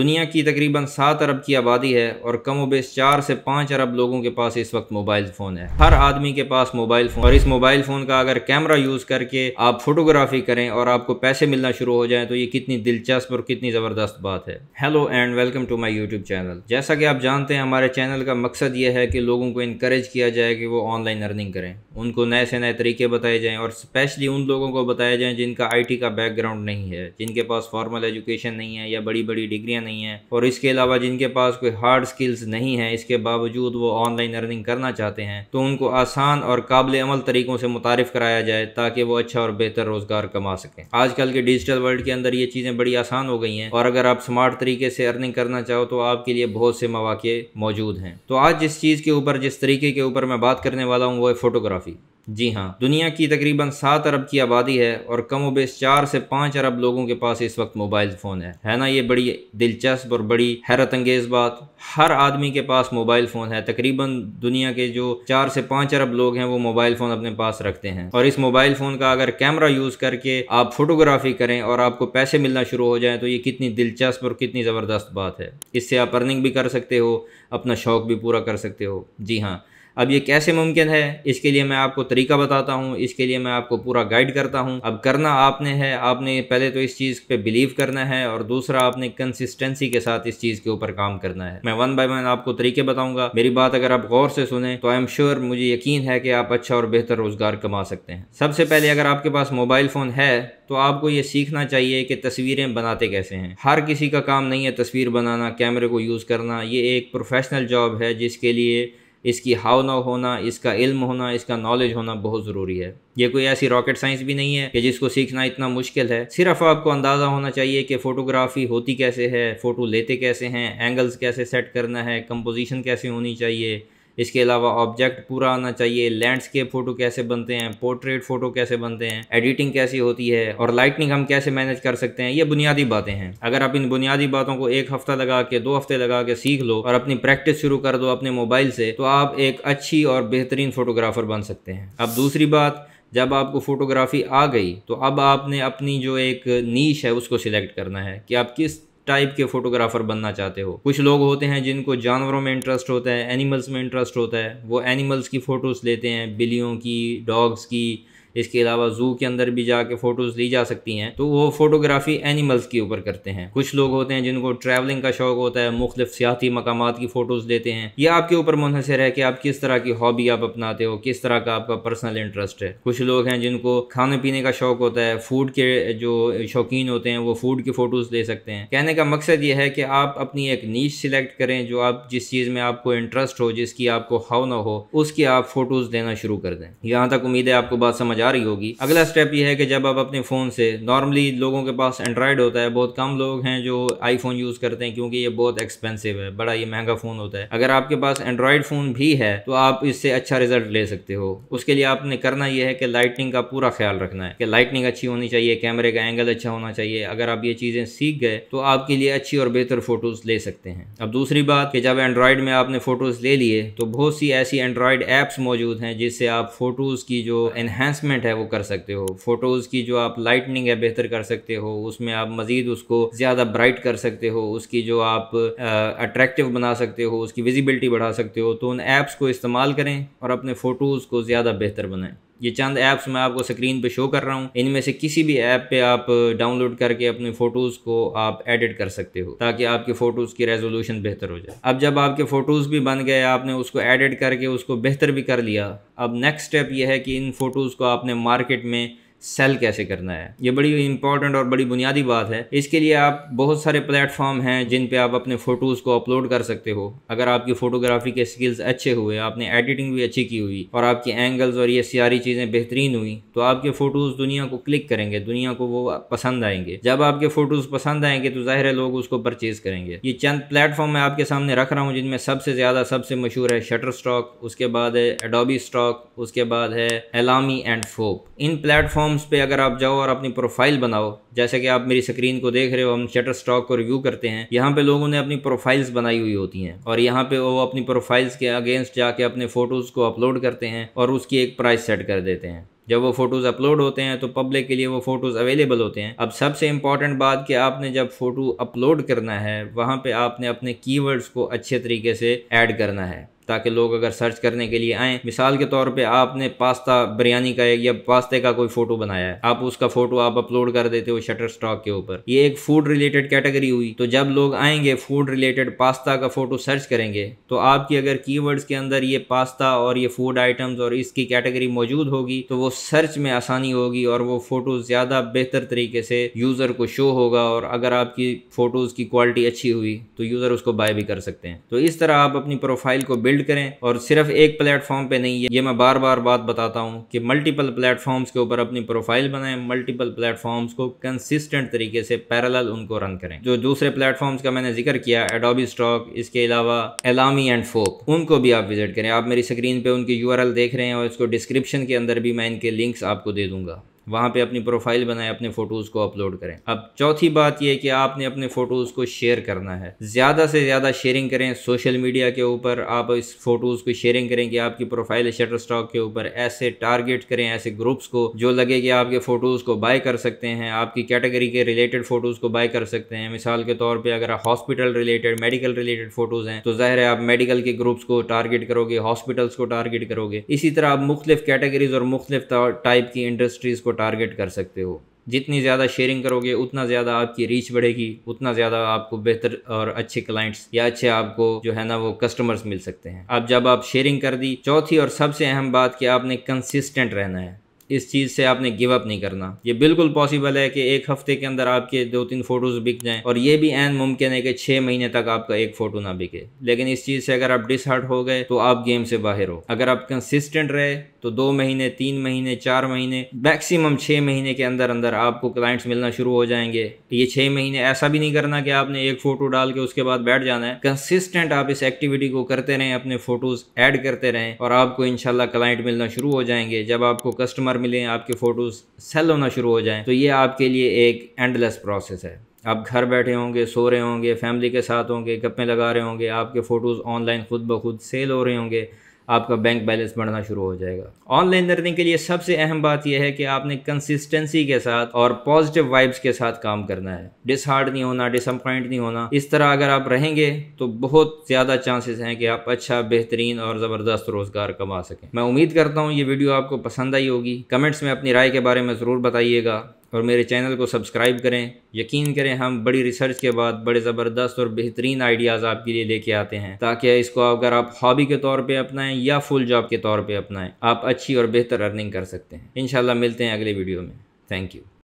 दुनिया की तकरीबन सात अरब की आबादी है और कम वेश चार से पाँच अरब लोगों के पास इस वक्त मोबाइल फ़ोन है हर आदमी के पास मोबाइल फ़ोन और इस मोबाइल फ़ोन का अगर कैमरा यूज़ करके आप फोटोग्राफी करें और आपको पैसे मिलना शुरू हो जाए तो ये कितनी दिलचस्प और कितनी ज़बरदस्त बात है hello and welcome to my YouTube channel जैसा कि आप जानते हैं हमारे चैनल का मकसद ये है कि लोगों को इनक्रेज किया जाए कि वो ऑनलाइन अर्निंग करें उनको नए से नए तरीके बताए जाए और स्पेशली उन लोगों को बताया जाए जिनका आई का बैकग्राउंड नहीं है जिनके पास फॉर्मल एजुकेशन नहीं है या बड़ी बड़ी डिग्रियाँ नहीं है और इसके अलावा जिनके पास कोई हार्ड स्किल्स नहीं है इसके बावजूद वो ऑनलाइन अर्निंग करना चाहते हैं तो उनको आसान और काबिल अमल तरीक़ों से मुतारफ़ कराया जाए ताकि वो अच्छा और बेहतर रोज़गार कमा सकें आजकल के डिजिटल वर्ल्ड के अंदर ये चीज़ें बड़ी आसान हो गई हैं और अगर आप स्मार्ट तरीके से अर्निंग करना चाहो तो आपके लिए बहुत से मौाक़े मौजूद हैं तो आज जिस चीज़ के ऊपर जिस तरीके के ऊपर मैं बात करने वाला हूँ वो है फ़ोटोग्राफी जी हाँ दुनिया की तकरीबन सात अरब की आबादी है और कम वेश चार से पाँच अरब लोगों के पास इस वक्त मोबाइल फ़ोन है है ना ये बड़ी दिलचस्प और बड़ी हैरत अंगेज़ बात हर आदमी के पास मोबाइल फ़ोन है तकरीबन दुनिया के जो चार से पाँच अरब लोग हैं वो मोबाइल फ़ोन अपने पास रखते हैं और इस मोबाइल फ़ोन का अगर कैमरा यूज़ करके आप फोटोग्राफी करें और आपको पैसे मिलना शुरू हो जाए तो ये कितनी दिलचस्प और कितनी ज़बरदस्त बात है इससे आप अर्निंग भी कर सकते हो अपना शौक़ भी पूरा कर सकते हो जी हाँ अब ये कैसे मुमकिन है इसके लिए मैं आपको तरीका बताता हूँ इसके लिए मैं आपको पूरा गाइड करता हूँ अब करना आपने है आपने पहले तो इस चीज़ पे बिलीव करना है और दूसरा आपने कंसिस्टेंसी के साथ इस चीज़ के ऊपर काम करना है मैं वन बाय वन आपको तरीके बताऊंगा मेरी बात अगर आप गौर से सुने तो आई एम श्योर मुझे यकीन है कि आप अच्छा और बेहतर रोज़गार कमा सकते हैं सबसे पहले अगर आपके पास मोबाइल फ़ोन है तो आपको ये सीखना चाहिए कि तस्वीरें बनाते कैसे हैं हर किसी का काम नहीं है तस्वीर बनाना कैमरे को यूज़ करना ये एक प्रोफेशनल जॉब है जिसके लिए इसकी हावना होना इसका इल्म होना इसका नॉलेज होना बहुत ज़रूरी है ये कोई ऐसी रॉकेट साइंस भी नहीं है कि जिसको सीखना इतना मुश्किल है सिर्फ आपको अंदाज़ा होना चाहिए कि फ़ोटोग्राफी होती कैसे है फ़ोटो लेते कैसे हैं एंगल्स कैसे सेट करना है कंपोजिशन कैसे होनी चाहिए इसके अलावा ऑब्जेक्ट पूरा आना चाहिए लैंडस्केप फोटो कैसे बनते हैं पोर्ट्रेट फोटो कैसे बनते हैं एडिटिंग कैसी होती है और लाइटनिंग हम कैसे मैनेज कर सकते हैं ये बुनियादी बातें हैं अगर आप इन बुनियादी बातों को एक हफ्ता लगा के दो हफ्ते लगा के सीख लो और अपनी प्रैक्टिस शुरू कर दो अपने मोबाइल से तो आप एक अच्छी और बेहतरीन फोटोग्राफर बन सकते हैं अब दूसरी बात जब आपको फोटोग्राफी आ गई तो अब आपने अपनी जो एक नीच है उसको सिलेक्ट करना है कि आप किस टाइप के फ़ोटोग्राफ़र बनना चाहते हो कुछ लोग होते हैं जिनको जानवरों में इंटरेस्ट होता है एनिमल्स में इंटरेस्ट होता है वो एनिमल्स की फ़ोटोज़ लेते हैं बिल्लियों की डॉग्स की इसके अलावा जू के अंदर भी जाके फ़ोटोज़ ली जा सकती हैं तो वो फोटोग्राफी एनिमल्स के ऊपर करते हैं कुछ लोग होते हैं जिनको ट्रैवलिंग का शौक होता है मुख्तफ सियाती मकाम की फ़ोटोज़ लेते हैं यह आपके ऊपर मुनहसर है कि आप किस तरह की हॉबी आप अपनाते हो किस तरह का आपका पर्सनल इंटरेस्ट है कुछ लोग हैं जिनको खाने पीने का शौक होता है फूड के जो शौकीन होते हैं वो फूड की फ़ोटोज़ ले सकते हैं कहने का मकसद ये है कि आप अपनी एक नीच सिलेक्ट करें जो आप जिस चीज़ में आपको इंटरेस्ट हो जिसकी आपको हाव ना हो उसकी आप फ़ोटोज़ देना शुरू कर दें यहां तक उम्मीद है आपको बात समझ जा रही होगी अगला स्टेप ये है कि जब आप अपने फ़ोन से नॉर्मली लोगों के पास एंड्रॉयड होता है बहुत कम लोग हैं जो आईफोन यूज़ करते हैं क्योंकि ये बहुत एक्सपेंसिव है बड़ा ये महंगा फ़ोन होता है अगर आपके पास एंड्रॉयड फ़ोन भी है तो आप इससे अच्छा रिजल्ट ले सकते हो उसके लिए आपने करना यह है कि लाइटनिंग का पूरा ख्याल रखना है कि लाइटनिंग अच्छी होनी चाहिए कैमरे का एंगल अच्छा होना चाहिए अगर आप ये चीज़ें सीख गए तो आपके लिए अच्छी और बेहतर फ़ोटोज़ ले सकते हैं अब दूसरी बात कि जब एंड्रॉयड में आपने फ़ोटोज़ ले लिए तो बहुत सी ऐसी एंड्रॉयड एप्स मौजूद हैं जिससे आप फ़ोटोज़ की जो एनहेंसमेंट एडजस्टमेंट है वो कर सकते हो फोटोज़ की जो आप लाइटनिंग है बेहतर कर सकते हो उसमें आप मज़ीद उसको ज़्यादा ब्राइट कर सकते हो उसकी जो आप अट्रैक्टिव बना सकते हो उसकी विजिबिलिटी बढ़ा सकते हो तो उन ऐप्स को इस्तेमाल करें और अपने फ़ोटोज़ को ज़्यादा बेहतर बनाएं ये चंद ऐप्स मैं आपको स्क्रीन पे शो कर रहा हूँ इनमें से किसी भी ऐप पे आप डाउनलोड करके अपने फोटोज़ को आप एडिट कर सकते हो ताकि आपके फ़ोटोज़ की रेजोल्यूशन बेहतर हो जाए अब जब आपके फ़ोटोज़ भी बन गए आपने उसको एडिट करके उसको बेहतर भी कर लिया अब नेक्स्ट स्टेप यह है कि इन फ़ोटोज़ को आपने मार्केट में सेल कैसे करना है ये बड़ी इंपॉर्टेंट और बड़ी बुनियादी बात है इसके लिए आप बहुत सारे प्लेटफॉर्म हैं जिन पे आप अपने फ़ोटोज़ को अपलोड कर सकते हो अगर आपकी फ़ोटोग्राफी के स्किल्स अच्छे हुए आपने एडिटिंग भी अच्छी की हुई और आपकी एंगल्स और ये सारी चीज़ें बेहतरीन हुई तो आपके फ़ोटोज़ दुनिया को क्लिक करेंगे दुनिया को वो पसंद आएंगे जब आपके फ़ोटोज़ पसंद आएंगे तो ज़ाहिर है लोग उसको परचेज़ करेंगे ये चंद प्लेटफॉर्म मैं आपके सामने रख रहा हूँ जिनमें सबसे ज़्यादा सबसे मशहूर है शटर स्टॉक उसके बाद है एडोबी स्टॉक उसके बाद है एलामी एंड फोप इन प्लेटफॉर्म प्लेटफॉर्म्स पे अगर आप जाओ और अपनी प्रोफाइल बनाओ जैसे कि आप मेरी स्क्रीन को देख रहे हो हम शटर स्टॉक को रिव्यू करते हैं यहाँ पे लोगों ने अपनी प्रोफाइल्स बनाई हुई होती हैं और यहाँ पे वो अपनी प्रोफाइल्स के अगेंस्ट जाके अपने फोटोज़ को अपलोड करते हैं और उसकी एक प्राइस सेट कर देते हैं जब वो फोटोज़ अपलोड होते हैं तो पब्लिक के लिए वो फ़ोटोज़ अवेलेबल होते हैं अब सबसे इंपॉर्टेंट बात कि आपने जब फ़ोटो अपलोड करना है वहाँ पे आपने अपने कीवर्ड्स को अच्छे तरीके से ऐड करना है ताकि लोग अगर सर्च करने के लिए आएँ मिसाल के तौर पर आपने पास्ता बिरयानी का या पास्ते का कोई फ़ोटो बनाया है आप उसका फ़ोटो आप अपलोड कर देते हो शटर स्टॉक के ऊपर ये एक फूड रिलेटेड कैटेगरी हुई तो जब लोग आएंगे फूड रिलेटेड पास्ता का फ़ोटो सर्च करेंगे तो आपकी अगर कीवर्ड्स के अंदर ये पास्ता और ये फूड आइटम्स और इसकी कैटेगरी मौजूद होगी तो वो सर्च में आसानी होगी और वो फ़ोटो ज़्यादा बेहतर तरीके से यूज़र को शो होगा और अगर आपकी फ़ोटोज़ की क्वालिटी अच्छी हुई तो यूज़र उसको बाय भी कर सकते हैं तो इस तरह आप अपनी प्रोफाइल को बिल्ड बिल्ड करें और सिर्फ एक प्लेटफॉर्म पे नहीं है ये मैं बार बार बात बताता हूँ कि मल्टीपल प्लेटफॉर्म्स के ऊपर अपनी प्रोफाइल बनाएं मल्टीपल प्लेटफॉर्म्स को कंसिस्टेंट तरीके से पैरेलल उनको रन करें जो दूसरे प्लेटफॉर्म्स का मैंने जिक्र किया एडोबी स्टॉक इसके अलावा एलामी एंड फोक उनको भी आप विजिट करें आप मेरी स्क्रीन पर उनकी यू देख रहे हैं और इसको डिस्क्रिप्शन के अंदर भी मैं इनके लिंक्स आपको दे दूंगा वहाँ पे अपनी प्रोफाइल बनाएं अपने फ़ोटोज़ को अपलोड करें अब चौथी बात यह कि आपने अपने फ़ोटोज़ को शेयर करना है ज़्यादा से ज़्यादा शेयरिंग करें सोशल मीडिया के ऊपर आप इस फ़ोटोज़ को शेयरिंग करें कि आपकी प्रोफाइल शटर स्टॉक के ऊपर ऐसे टारगेट करें ऐसे ग्रुप्स को जो लगे कि आपके फ़ोटोज़ को बाय कर सकते हैं आपकी कैटेगरी के रिलेटेड फ़ोटोज़ को बाय कर सकते हैं मिसाल के तौर पर अगर hospital related medical related photos हैं तो ज़ाहिर है आप मेडिकल के ग्रुप्स को टारगेट करोगे हॉस्पिटल्स को टारगेट करोगे इसी तरह आप मुख्तलिफ कैटेगरीज और मुख्तलिफ टाइप की इंडस्ट्रीज़ को टारगेट कर सकते हो जितनी ज़्यादा शेयरिंग करोगे उतना ज़्यादा आपकी रीच बढ़ेगी उतना ज़्यादा आपको बेहतर और अच्छे क्लाइंट्स या अच्छे आपको जो है ना वो कस्टमर्स मिल सकते हैं अब जब आप शेयरिंग कर दी चौथी और सबसे अहम बात कि आपने कंसिस्टेंट रहना है इस चीज़ से आपने गिव अप नहीं करना ये बिल्कुल पॉसिबल है कि एक हफ्ते के अंदर आपके दो तीन फोटोज़ बिक जाएं और ये भी एन मुमकिन है कि छः महीने तक आपका एक फ़ोटो ना बिके लेकिन इस चीज़ से अगर आप डिसहर्ट हो गए तो आप गेम से बाहर हो अगर आप कंसिस्टेंट रहे तो दो महीने तीन महीने चार महीने मैक्सिमम छः महीने के अंदर अंदर आपको क्लाइंट्स मिलना शुरू हो जाएंगे ये छः महीने ऐसा भी नहीं करना कि आपने एक फ़ोटो डाल के उसके बाद बैठ जाना है कंसिस्टेंट आप इस एक्टिविटी को करते रहें अपने फ़ोटोज़ ऐड करते रहें और आपको इनशाला क्लाइंट मिलना शुरू हो जाएंगे जब आपको कस्टमर मिलें आपके फ़ोटोज़ सेल होना शुरू हो जाएं तो ये आपके लिए एक एंडलेस प्रोसेस है आप घर बैठे होंगे सो रहे होंगे फैमिली के साथ होंगे गप्पे लगा रहे होंगे आपके फ़ोटोज़ ऑनलाइन खुद ब खुद सेल हो रहे होंगे आपका बैंक बैलेंस बढ़ना शुरू हो जाएगा ऑनलाइन लर्निंग के लिए सबसे अहम बात यह है कि आपने कंसिस्टेंसी के साथ और पॉजिटिव वाइब्स के साथ काम करना है डिसहार्ड नहीं होना डिसअपॉइंट नहीं होना इस तरह अगर आप रहेंगे तो बहुत ज़्यादा चांसेस हैं कि आप अच्छा बेहतरीन और ज़बरदस्त रोज़गार कमा सकें मैं उम्मीद करता हूँ ये वीडियो आपको पसंद आई होगी कमेंट्स में अपनी राय के बारे में ज़रूर बताइएगा और मेरे चैनल को सब्सक्राइब करें यकीन करें हम बड़ी रिसर्च के बाद बड़े ज़बरदस्त और बेहतरीन आइडियाज़ आपके लिए लेके आते हैं ताकि इसको अगर आप हॉबी के तौर पे अपनाएं या फुल जॉब के तौर पे अपनाएं आप अच्छी और बेहतर अर्निंग कर सकते हैं इन मिलते हैं अगले वीडियो में थैंक यू